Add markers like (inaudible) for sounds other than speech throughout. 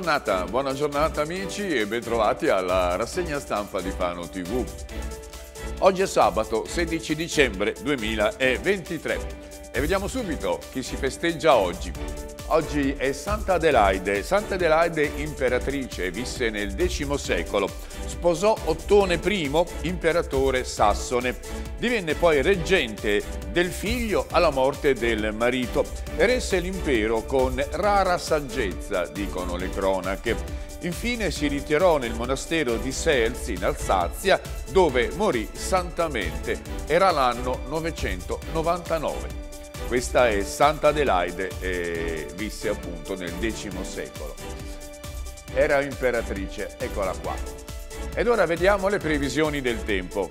giornata, buona giornata amici e bentrovati alla rassegna stampa di Fano TV. Oggi è sabato 16 dicembre 2023 e vediamo subito chi si festeggia oggi. Oggi è Santa Adelaide. Santa Adelaide, imperatrice, visse nel X secolo. Sposò Ottone I, imperatore sassone. Divenne poi reggente del figlio alla morte del marito. Resse l'impero con rara saggezza, dicono le cronache. Infine si ritirò nel monastero di Selzi in Alsazia, dove morì santamente. Era l'anno 999. Questa è Santa Adelaide e visse appunto nel X secolo. Era imperatrice, eccola qua. Ed ora vediamo le previsioni del tempo.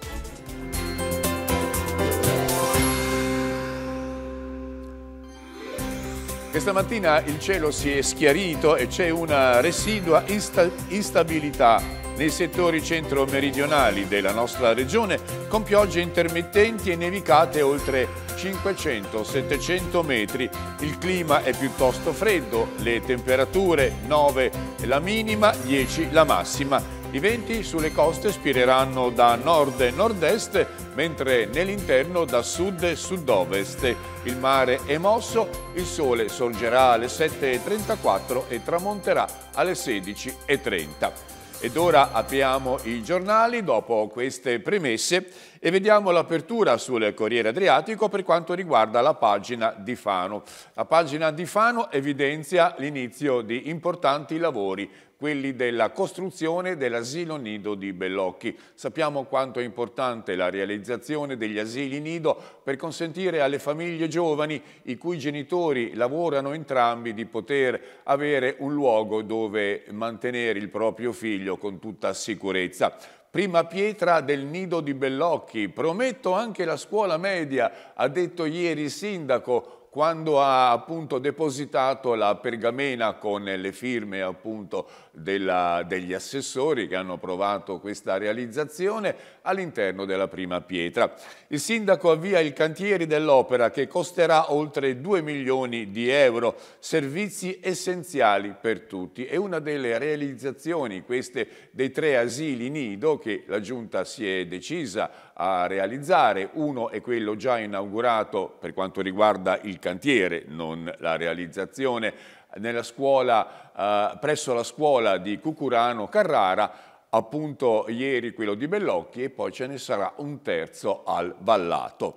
Questa mattina il cielo si è schiarito e c'è una residua insta instabilità nei settori centro-meridionali della nostra regione con piogge intermittenti e nevicate oltre 500-700 metri. Il clima è piuttosto freddo, le temperature 9 la minima, 10 la massima. I venti sulle coste spireranno da nord e nord-est, mentre nell'interno da sud e sud-ovest. Il mare è mosso, il sole sorgerà alle 7.34 e tramonterà alle 16.30. Ed ora apriamo i giornali dopo queste premesse e vediamo l'apertura sul Corriere Adriatico per quanto riguarda la pagina di Fano. La pagina di Fano evidenzia l'inizio di importanti lavori quelli della costruzione dell'asilo nido di Bellocchi. Sappiamo quanto è importante la realizzazione degli asili nido per consentire alle famiglie giovani, i cui genitori lavorano entrambi, di poter avere un luogo dove mantenere il proprio figlio con tutta sicurezza prima pietra del nido di Bellocchi, prometto anche la scuola media, ha detto ieri il sindaco, quando ha appunto depositato la pergamena con le firme appunto della, degli assessori che hanno approvato questa realizzazione all'interno della prima pietra. Il sindaco avvia il cantiere dell'opera che costerà oltre 2 milioni di euro, servizi essenziali per tutti. È una delle realizzazioni queste dei tre asili nido che la giunta si è decisa a realizzare. Uno è quello già inaugurato per quanto riguarda il cantiere, non la realizzazione, nella scuola, eh, presso la scuola di Cucurano Carrara, appunto ieri quello di Bellocchi e poi ce ne sarà un terzo al Vallato.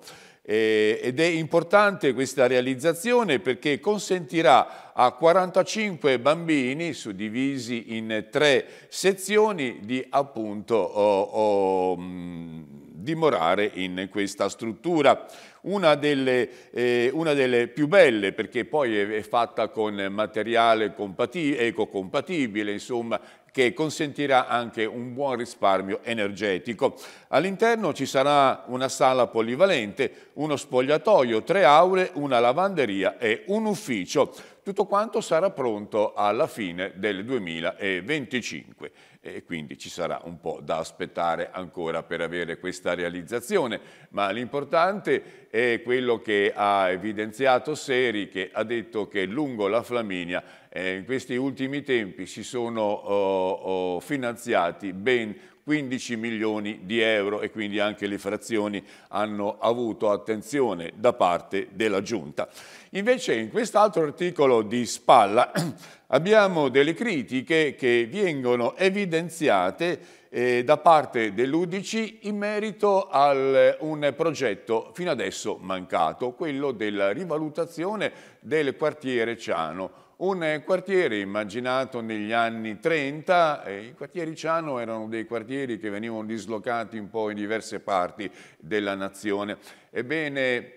Eh, ed è importante questa realizzazione perché consentirà a 45 bambini suddivisi in tre sezioni di appunto oh, oh, mm, dimorare in questa struttura. Una delle, eh, una delle, più belle perché poi è, è fatta con materiale ecocompatibile, insomma, che consentirà anche un buon risparmio energetico. All'interno ci sarà una sala polivalente, uno spogliatoio, tre aule, una lavanderia e un ufficio. Tutto quanto sarà pronto alla fine del 2025 e quindi ci sarà un po' da aspettare ancora per avere questa realizzazione, ma l'importante è quello che ha evidenziato Seri che ha detto che lungo la Flaminia eh, in questi ultimi tempi si sono oh, oh, finanziati ben 15 milioni di euro e quindi anche le frazioni hanno avuto attenzione da parte della Giunta. Invece in quest'altro articolo di Spalla (clears throat) abbiamo delle critiche che vengono evidenziate eh, da parte dell'Udc in merito a un progetto fino adesso mancato, quello della rivalutazione del quartiere Ciano un eh, quartiere immaginato negli anni 30, i quartieri Ciano erano dei quartieri che venivano dislocati un po' in diverse parti della nazione. Ebbene,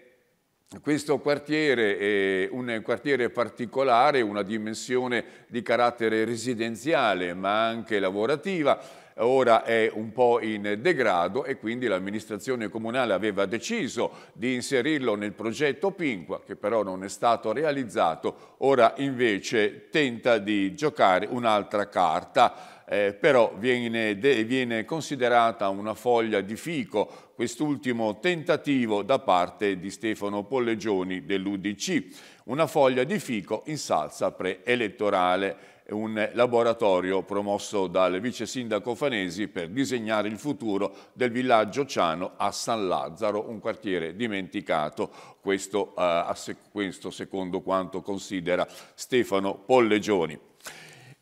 questo quartiere è un quartiere particolare, una dimensione di carattere residenziale ma anche lavorativa, ora è un po' in degrado e quindi l'amministrazione comunale aveva deciso di inserirlo nel progetto Pinqua, che però non è stato realizzato, ora invece tenta di giocare un'altra carta. Eh, però viene, viene considerata una foglia di fico quest'ultimo tentativo da parte di Stefano Pollegioni dell'Udc, una foglia di fico in salsa preelettorale un laboratorio promosso dal vice sindaco Fanesi per disegnare il futuro del villaggio Ciano a San Lazzaro, un quartiere dimenticato, questo, eh, questo secondo quanto considera Stefano Pollegioni.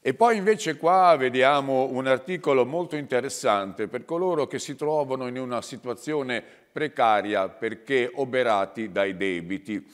E poi invece qua vediamo un articolo molto interessante per coloro che si trovano in una situazione precaria perché oberati dai debiti.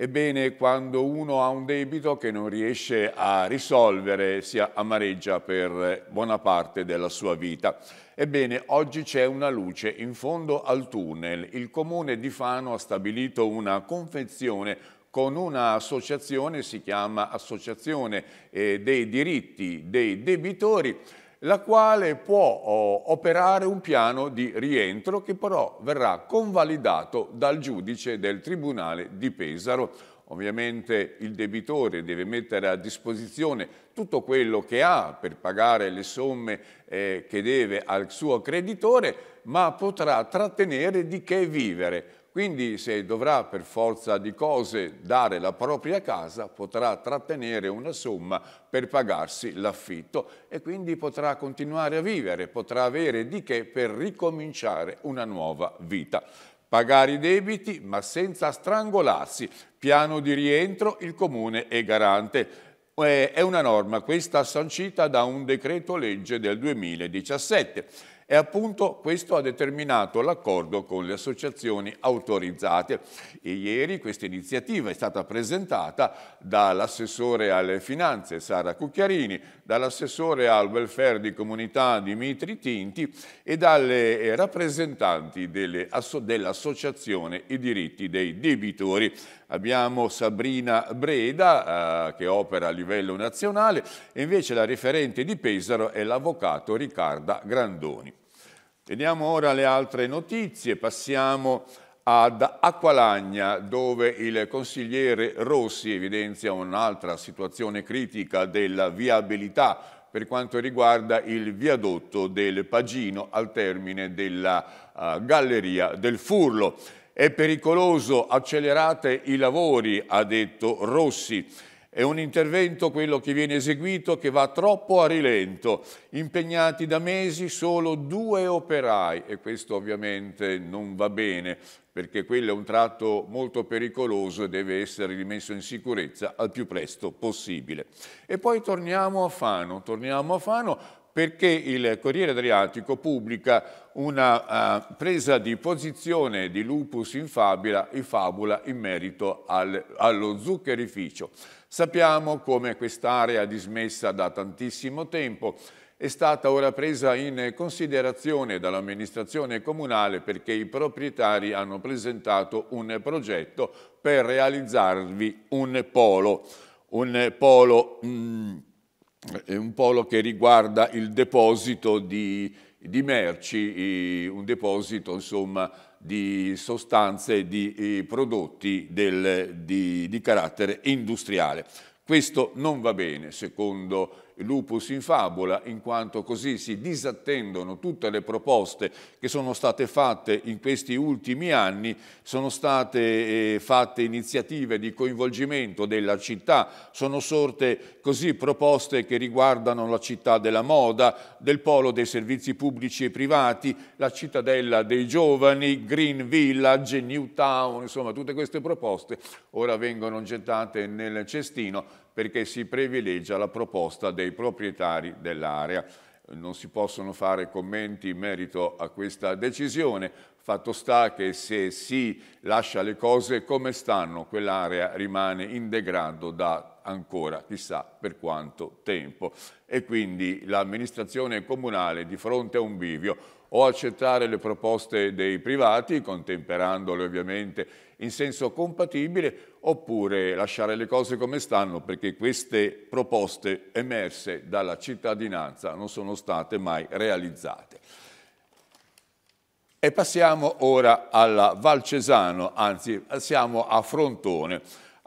Ebbene, quando uno ha un debito che non riesce a risolvere, si amareggia per buona parte della sua vita. Ebbene, oggi c'è una luce in fondo al tunnel. Il comune di Fano ha stabilito una confezione con un'associazione, si chiama Associazione eh, dei diritti dei debitori, la quale può oh, operare un piano di rientro che però verrà convalidato dal giudice del Tribunale di Pesaro. Ovviamente il debitore deve mettere a disposizione tutto quello che ha per pagare le somme eh, che deve al suo creditore, ma potrà trattenere di che vivere quindi se dovrà per forza di cose dare la propria casa potrà trattenere una somma per pagarsi l'affitto e quindi potrà continuare a vivere, potrà avere di che per ricominciare una nuova vita. Pagare i debiti ma senza strangolarsi. Piano di rientro il Comune è garante. Eh, è una norma questa sancita da un decreto legge del 2017 e appunto questo ha determinato l'accordo con le associazioni autorizzate. E ieri questa iniziativa è stata presentata dall'assessore alle finanze Sara Cucchiarini, dall'assessore al welfare di comunità Dimitri Tinti e dalle eh, rappresentanti dell'associazione I diritti dei debitori abbiamo Sabrina Breda eh, che opera a livello nazionale e invece la referente di Pesaro è l'avvocato Riccarda Grandoni. Vediamo ora le altre notizie, passiamo ad Acqualagna dove il consigliere Rossi evidenzia un'altra situazione critica della viabilità per quanto riguarda il viadotto del Pagino al termine della uh, galleria del Furlo. È pericoloso, accelerate i lavori, ha detto Rossi. È un intervento, quello che viene eseguito, che va troppo a rilento. Impegnati da mesi solo due operai e questo ovviamente non va bene perché quello è un tratto molto pericoloso e deve essere rimesso in sicurezza al più presto possibile. E poi torniamo a Fano, torniamo a Fano perché il Corriere Adriatico pubblica una uh, presa di posizione di Lupus in fabula, in, fabula in merito al, allo zuccherificio. Sappiamo come quest'area dismessa da tantissimo tempo è stata ora presa in considerazione dall'amministrazione comunale perché i proprietari hanno presentato un progetto per realizzarvi un polo, un polo mh, mm, è un polo che riguarda il deposito di, di merci, un deposito insomma, di sostanze, e di prodotti del, di, di carattere industriale. Questo non va bene, secondo lupus in fabula, in quanto così si disattendono tutte le proposte che sono state fatte in questi ultimi anni, sono state eh, fatte iniziative di coinvolgimento della città, sono sorte così proposte che riguardano la città della moda, del polo dei servizi pubblici e privati, la cittadella dei giovani, Green Village, New Town, insomma tutte queste proposte ora vengono gettate nel cestino perché si privilegia la proposta dei proprietari dell'area. Non si possono fare commenti in merito a questa decisione, fatto sta che se si lascia le cose come stanno, quell'area rimane in degrado da ancora chissà per quanto tempo. E quindi l'amministrazione comunale di fronte a un bivio o accettare le proposte dei privati, contemperandole ovviamente in senso compatibile oppure lasciare le cose come stanno perché queste proposte emerse dalla cittadinanza non sono state mai realizzate. E passiamo ora alla Valcesano, anzi siamo a Frontone.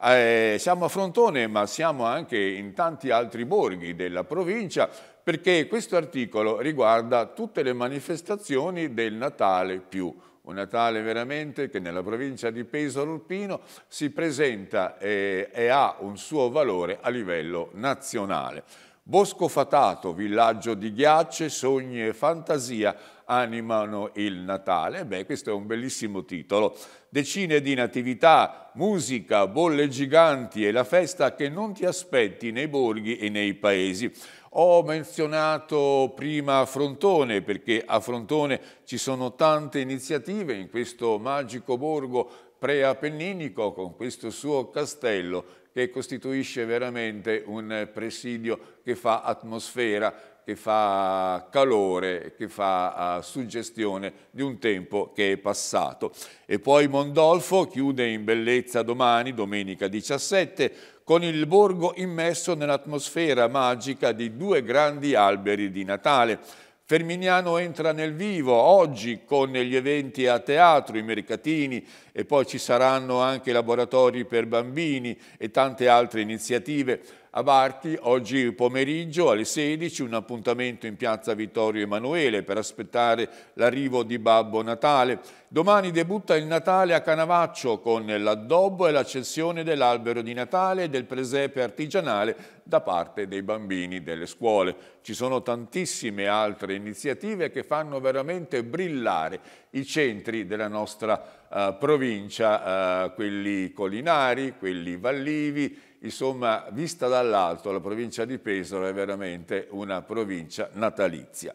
Eh, siamo a Frontone ma siamo anche in tanti altri borghi della provincia perché questo articolo riguarda tutte le manifestazioni del Natale più un Natale veramente che nella provincia di Pesaro Urpino si presenta e, eh, e ha un suo valore a livello nazionale. Bosco fatato, villaggio di ghiacce, sogni e fantasia animano il Natale. Beh, questo è un bellissimo titolo. Decine di natività, musica, bolle giganti e la festa che non ti aspetti nei borghi e nei paesi. Ho menzionato prima Frontone perché a Frontone ci sono tante iniziative in questo magico borgo preapenninico con questo suo castello che costituisce veramente un presidio che fa atmosfera, che fa calore, che fa ah, suggestione di un tempo che è passato. E poi Mondolfo chiude in bellezza domani, domenica 17, con il borgo immesso nell'atmosfera magica di due grandi alberi di Natale. Ferminiano entra nel vivo oggi con gli eventi a teatro, i mercatini e poi ci saranno anche laboratori per bambini e tante altre iniziative. A Barchi oggi pomeriggio alle 16 un appuntamento in piazza Vittorio Emanuele per aspettare l'arrivo di Babbo Natale. Domani debutta il Natale a Canavaccio con l'addobbo e l'accensione dell'albero di Natale e del presepe artigianale da parte dei bambini delle scuole. Ci sono tantissime altre iniziative che fanno veramente brillare i centri della nostra eh, provincia, eh, quelli collinari, quelli vallivi, Insomma, vista dall'alto, la provincia di Pesaro è veramente una provincia natalizia.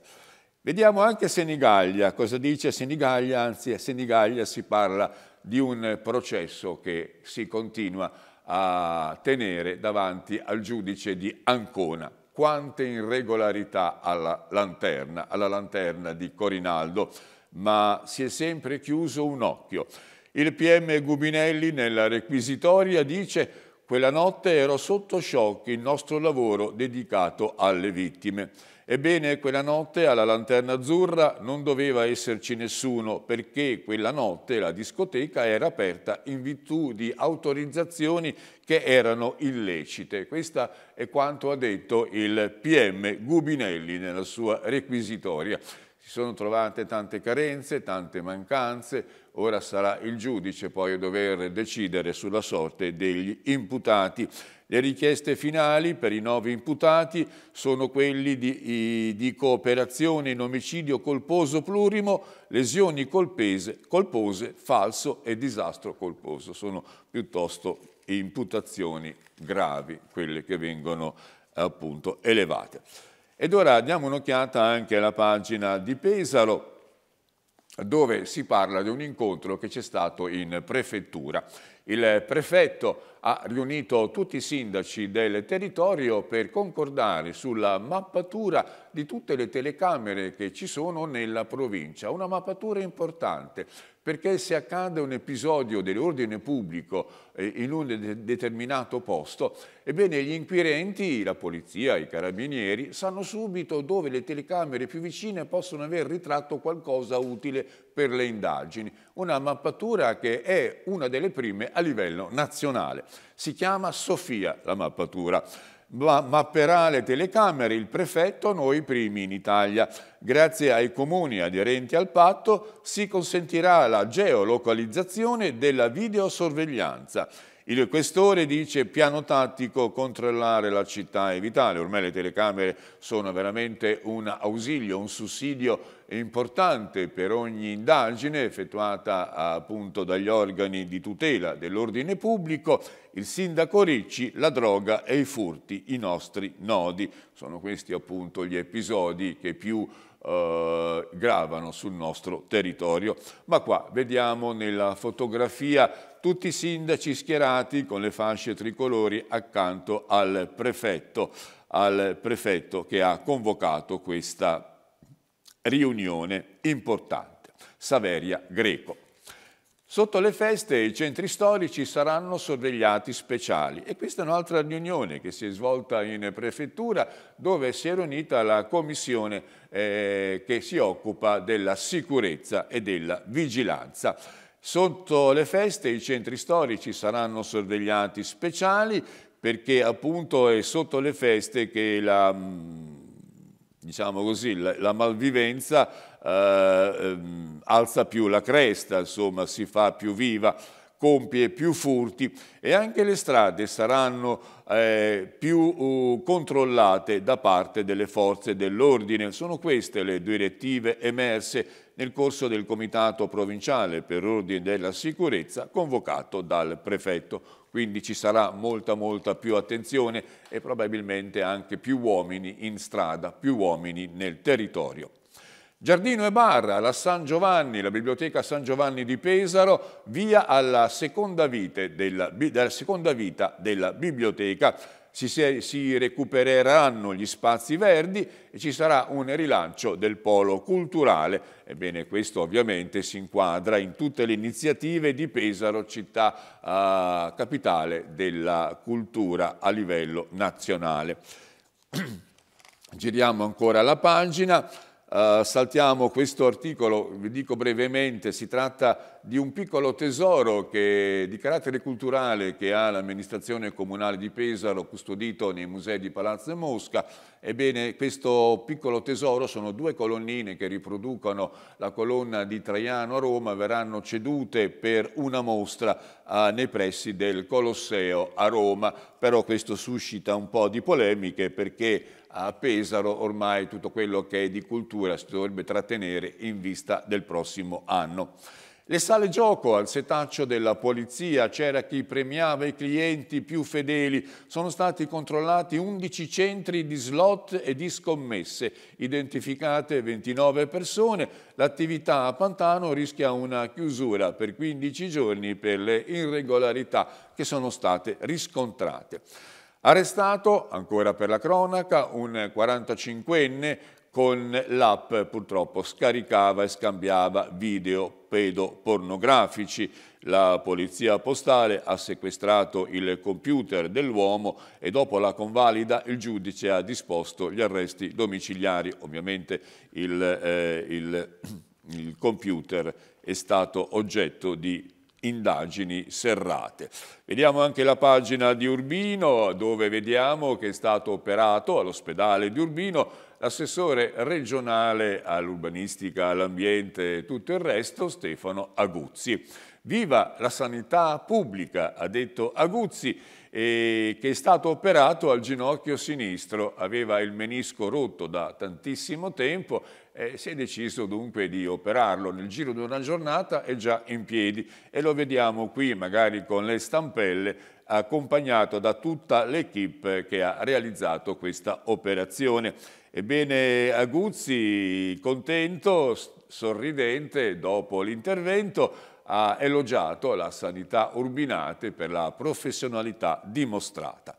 Vediamo anche Senigallia, cosa dice Senigallia, anzi a Senigallia si parla di un processo che si continua a tenere davanti al giudice di Ancona. Quante irregolarità alla lanterna, alla lanterna di Corinaldo, ma si è sempre chiuso un occhio. Il PM Gubinelli nella requisitoria dice quella notte ero sotto shock il nostro lavoro dedicato alle vittime. Ebbene, quella notte alla Lanterna Azzurra non doveva esserci nessuno perché quella notte la discoteca era aperta in virtù di autorizzazioni che erano illecite. Questo è quanto ha detto il PM Gubinelli nella sua requisitoria. Si sono trovate tante carenze, tante mancanze, ora sarà il giudice poi a dover decidere sulla sorte degli imputati. Le richieste finali per i nove imputati sono quelli di, di cooperazione in omicidio colposo plurimo, lesioni colpese, colpose, falso e disastro colposo. Sono piuttosto imputazioni gravi, quelle che vengono appunto elevate. Ed ora diamo un'occhiata anche alla pagina di Pesaro, dove si parla di un incontro che c'è stato in prefettura. Il prefetto ha riunito tutti i sindaci del territorio per concordare sulla mappatura di tutte le telecamere che ci sono nella provincia. Una mappatura importante perché se accade un episodio dell'ordine pubblico eh, in un determinato posto, ebbene gli inquirenti, la polizia, i carabinieri, sanno subito dove le telecamere più vicine possono aver ritratto qualcosa utile per le indagini. Una mappatura che è una delle prime a livello nazionale. Si chiama Sofia la mappatura mapperà le telecamere il prefetto noi primi in Italia. Grazie ai comuni aderenti al patto si consentirà la geolocalizzazione della videosorveglianza. Il questore dice piano tattico controllare la città è vitale, ormai le telecamere sono veramente un ausilio, un sussidio importante per ogni indagine effettuata appunto dagli organi di tutela dell'ordine pubblico, il sindaco Ricci, la droga e i furti, i nostri nodi. Sono questi appunto gli episodi che più eh, gravano sul nostro territorio. Ma qua vediamo nella fotografia tutti i sindaci schierati con le fasce tricolori accanto al prefetto, al prefetto che ha convocato questa riunione importante, Saveria Greco. Sotto le feste i centri storici saranno sorvegliati speciali e questa è un'altra riunione che si è svolta in prefettura dove si è riunita la commissione eh, che si occupa della sicurezza e della vigilanza. Sotto le feste i centri storici saranno sorvegliati speciali perché appunto è sotto le feste che la... Mh, mm, diciamo così, la, malvivenza eh, ehm, alza più la cresta, insomma, si fa più viva, compie più furti e anche le strade saranno eh, più uh, controllate da parte delle forze dell'ordine. Sono queste le direttive emerse nel corso del Comitato Provinciale per l'Ordine della Sicurezza convocato dal prefetto quindi ci sarà molta molta più attenzione e probabilmente anche più uomini in strada, più uomini nel territorio. Giardino e Barra, la San Giovanni, la biblioteca San Giovanni di Pesaro, via alla seconda, vite della, della seconda vita della biblioteca si, si recupereranno gli spazi verdi e ci sarà un rilancio del polo culturale. Ebbene, questo ovviamente si inquadra in tutte le iniziative di Pesaro, città eh, capitale della cultura a livello nazionale. (clears throat) Giriamo ancora la pagina. Eh, saltiamo questo articolo, vi dico brevemente, si tratta di un piccolo tesoro che, di carattere culturale che ha l'amministrazione comunale di Pesaro, custodito nei musei di Palazzo e Mosca. Ebbene, questo piccolo tesoro sono due colonnine che riproducono la colonna di Traiano a Roma, verranno cedute per una mostra uh, nei pressi del Colosseo a Roma, però questo suscita un po' di polemiche perché a Pesaro ormai tutto quello che è di cultura si dovrebbe trattenere in vista del prossimo anno. Le sale gioco al setaccio della polizia, c'era chi premiava i clienti più fedeli, sono stati controllati 11 centri di slot e di scommesse, identificate 29 persone, l'attività a Pantano rischia una chiusura per 15 giorni per le irregolarità che sono state riscontrate. Arrestato, ancora per la cronaca, un 45enne con l'app purtroppo scaricava e scambiava video pedopornografici. La polizia postale ha sequestrato il computer dell'uomo e dopo la convalida il giudice ha disposto gli arresti domiciliari. Ovviamente il, eh, il, (clears throat) il computer è stato oggetto di indagini serrate. Vediamo anche la pagina di Urbino dove vediamo che è stato operato all'ospedale di Urbino l'assessore regionale all'urbanistica, all'ambiente e tutto il resto Stefano Aguzzi. Viva la sanità pubblica, ha detto Aguzzi, e che è stato operato al ginocchio sinistro, aveva il menisco rotto da tantissimo tempo eh, si è deciso dunque di operarlo nel giro di una giornata e già in piedi e lo vediamo qui magari con le stampelle accompagnato da tutta l'equipe che ha realizzato questa operazione. Ebbene Aguzzi, contento, sorridente dopo l'intervento, ha elogiato la sanità Urbinate per la professionalità dimostrata.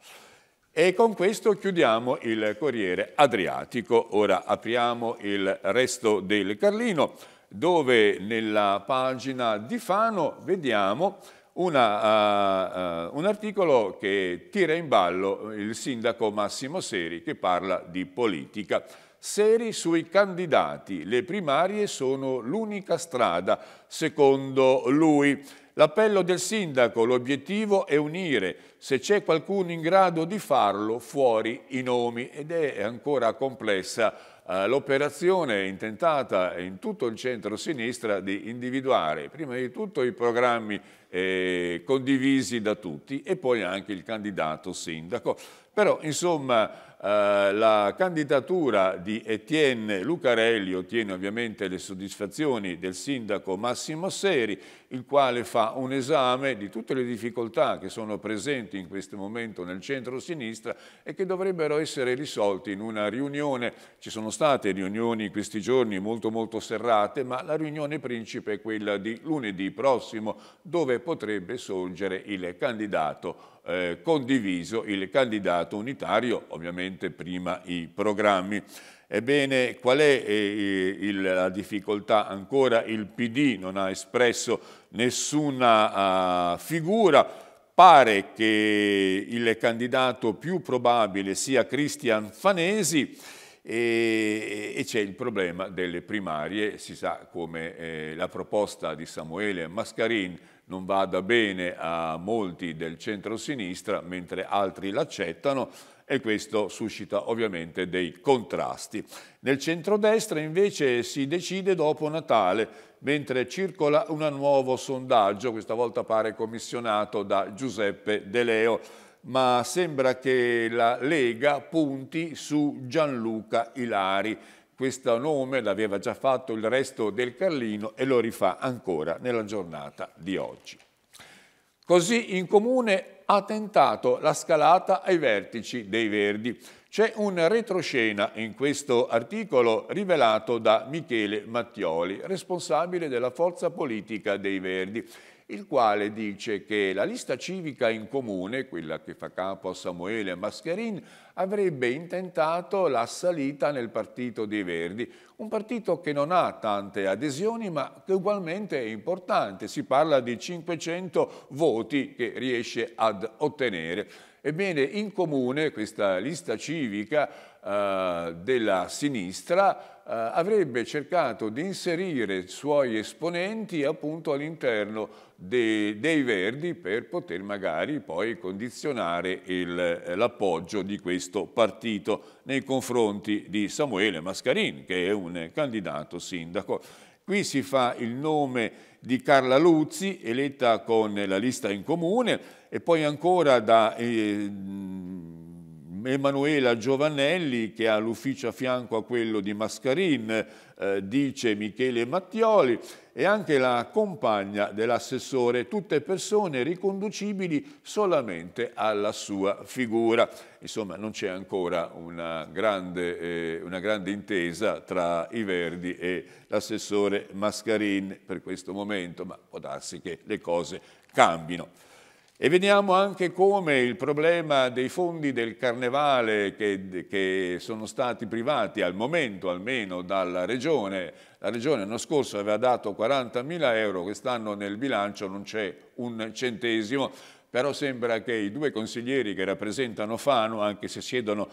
E con questo chiudiamo il Corriere Adriatico. Ora apriamo il resto del Carlino, dove nella pagina di Fano vediamo una, uh, uh, un articolo che tira in ballo il sindaco Massimo Seri, che parla di politica. Seri sui candidati, le primarie sono l'unica strada, secondo lui. L'appello del sindaco, l'obiettivo è unire se c'è qualcuno in grado di farlo, fuori i nomi ed è ancora complessa eh, l'operazione intentata in tutto il centro-sinistra di individuare prima di tutto i programmi eh, condivisi da tutti e poi anche il candidato sindaco. Però insomma eh, la candidatura di Etienne Lucarelli ottiene ovviamente le soddisfazioni del sindaco Massimo Seri, il quale fa un esame di tutte le difficoltà che sono presenti risolti in questo momento nel centro-sinistra e che dovrebbero essere risolti in una riunione. Ci sono state riunioni in questi giorni molto molto serrate, ma la riunione principe è quella di lunedì prossimo, dove potrebbe sorgere il candidato eh, condiviso, il candidato unitario, ovviamente prima i programmi. Ebbene, qual è eh, il, la difficoltà? Ancora il PD non ha espresso nessuna eh, figura Pare che il candidato più probabile sia Christian Fanesi, e, c'è il problema delle primarie, si sa come eh, la proposta di Samuele Mascarin non vada bene a molti del centro-sinistra, mentre altri l'accettano e questo suscita ovviamente dei contrasti. Nel centrodestra invece si decide dopo Natale mentre circola un nuovo sondaggio, questa volta pare commissionato da Giuseppe De Leo, ma sembra che la Lega punti su Gianluca Ilari. Questo nome l'aveva già fatto il resto del Carlino e lo rifà ancora nella giornata di oggi. Così in comune ha tentato la scalata ai vertici dei Verdi. C'è un retroscena in questo articolo rivelato da Michele Mattioli, responsabile della forza politica dei Verdi, il quale dice che la lista civica in comune, quella che fa capo a Samuele Mascherin, avrebbe intentato la salita nel partito dei Verdi, un partito che non ha tante adesioni ma che ugualmente è importante, si parla di 500 voti che riesce ad ottenere. Ebbene, in comune questa lista civica eh, della sinistra eh, avrebbe cercato di inserire suoi esponenti appunto all'interno de dei Verdi per poter magari poi condizionare l'appoggio di questo partito nei confronti di Samuele Mascarin, che è un candidato sindaco. Qui si fa il nome di Carla Luzzi, eletta con la lista in comune, e poi ancora da eh, Emanuela Giovanelli, che ha l'ufficio a fianco a quello di Mascarin, eh, dice Michele Mattioli, e anche la compagna dell'assessore, tutte persone riconducibili solamente alla sua figura. Insomma, non c'è ancora una grande, eh, una grande intesa tra i Verdi e l'assessore Mascarin per questo momento, ma può darsi che le cose cambino. E vediamo anche come il problema dei fondi del carnevale che, che, sono stati privati al momento almeno dalla regione, la regione l'anno scorso aveva dato 40.000 euro, quest'anno nel bilancio non c'è un centesimo, però sembra che i due consiglieri che rappresentano Fano, anche se siedono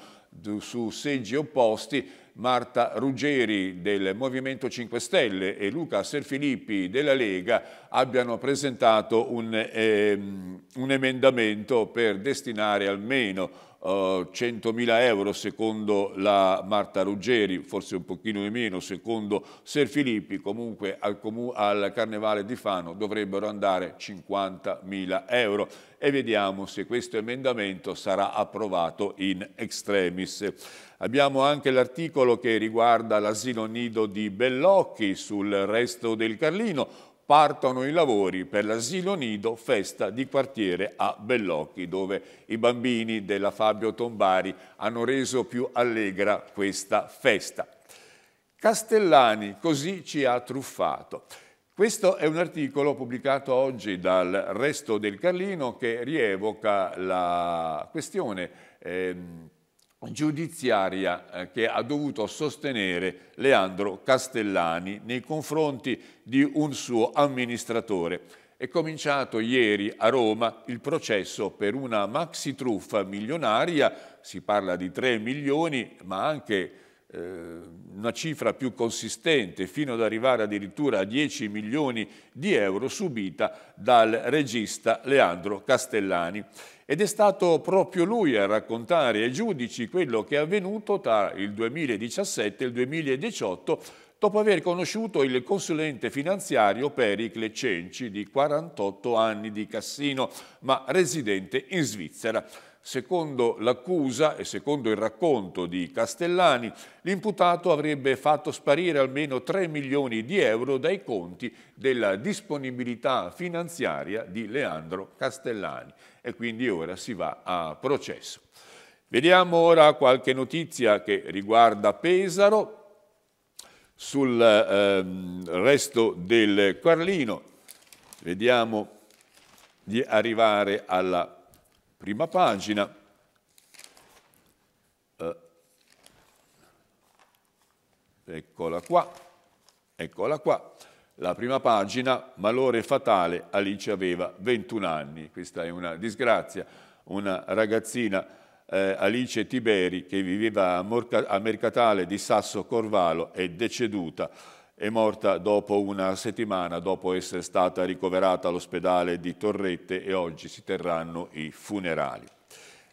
su seggi opposti, Marta Ruggeri del Movimento 5 Stelle e Luca Serfilippi della Lega abbiano presentato un, ehm, un emendamento per destinare almeno 100.000 euro secondo la Marta Ruggeri, forse un pochino di meno secondo Serfilippi, comunque al, al Carnevale di Fano dovrebbero andare 50.000 euro e vediamo se questo emendamento sarà approvato in extremis. Abbiamo anche l'articolo che riguarda l'asilo nido di Bellocchi sul resto del Carlino, partono i lavori per l'asilo nido festa di quartiere a Bellocchi dove i bambini della Fabio Tombari hanno reso più allegra questa festa. Castellani così ci ha truffato. Questo è un articolo pubblicato oggi dal Resto del Carlino che rievoca la questione ehm, giudiziaria eh, che ha dovuto sostenere Leandro Castellani nei confronti di un suo amministratore. È cominciato ieri a Roma il processo per una maxi truffa milionaria, si parla di 3 milioni, ma anche eh, una cifra più consistente fino ad arrivare addirittura a 10 milioni di euro subita dal regista Leandro Castellani. Ed è stato proprio lui a raccontare ai giudici quello che è avvenuto tra il 2017 e il 2018 dopo aver conosciuto il consulente finanziario Pericle Cenci di 48 anni di Cassino ma residente in Svizzera. Secondo l'accusa e secondo il racconto di Castellani, l'imputato avrebbe fatto sparire almeno 3 milioni di euro dai conti della disponibilità finanziaria di Leandro Castellani e quindi ora si va a processo. Vediamo ora qualche notizia che riguarda Pesaro sul ehm, resto del Carlino. Vediamo di arrivare alla prima pagina. Eh, eccola qua, eccola qua. La prima pagina, malore fatale, Alice aveva 21 anni, questa è una disgrazia, una ragazzina eh, Alice Tiberi che viveva a, Mercatale di Sasso Corvalo è deceduta è morta dopo una settimana dopo essere stata ricoverata all'ospedale di Torrette e oggi si terranno i funerali.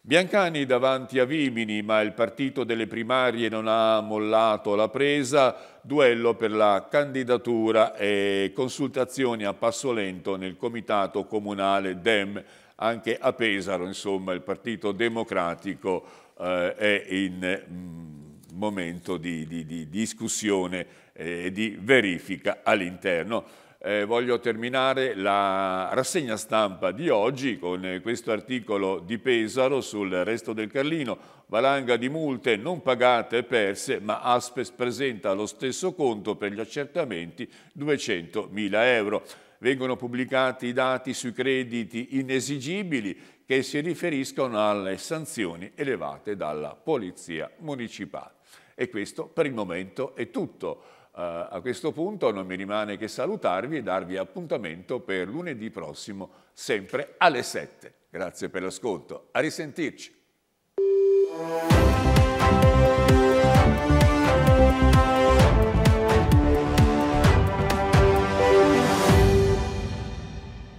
Biancani davanti a Vimini, ma il partito delle primarie non ha mollato la presa, duello per la candidatura e consultazioni a passo lento nel comitato comunale DEM, anche a Pesaro, insomma, il Partito Democratico eh, è in mh, mm, momento di, di, di discussione eh, di verifica all'interno. Eh, voglio terminare la rassegna stampa di oggi con eh, questo articolo di Pesaro sul resto del Carlino. Valanga di multe non pagate e perse, ma Aspes presenta lo stesso conto per gli accertamenti 200.000 euro. Vengono pubblicati i dati sui crediti inesigibili che si riferiscono alle sanzioni elevate dalla Polizia Municipale. E questo per il momento è tutto. Eh, a questo punto non mi rimane che salutarvi e darvi appuntamento per lunedì prossimo, sempre alle 7. Grazie per l'ascolto, a risentirci.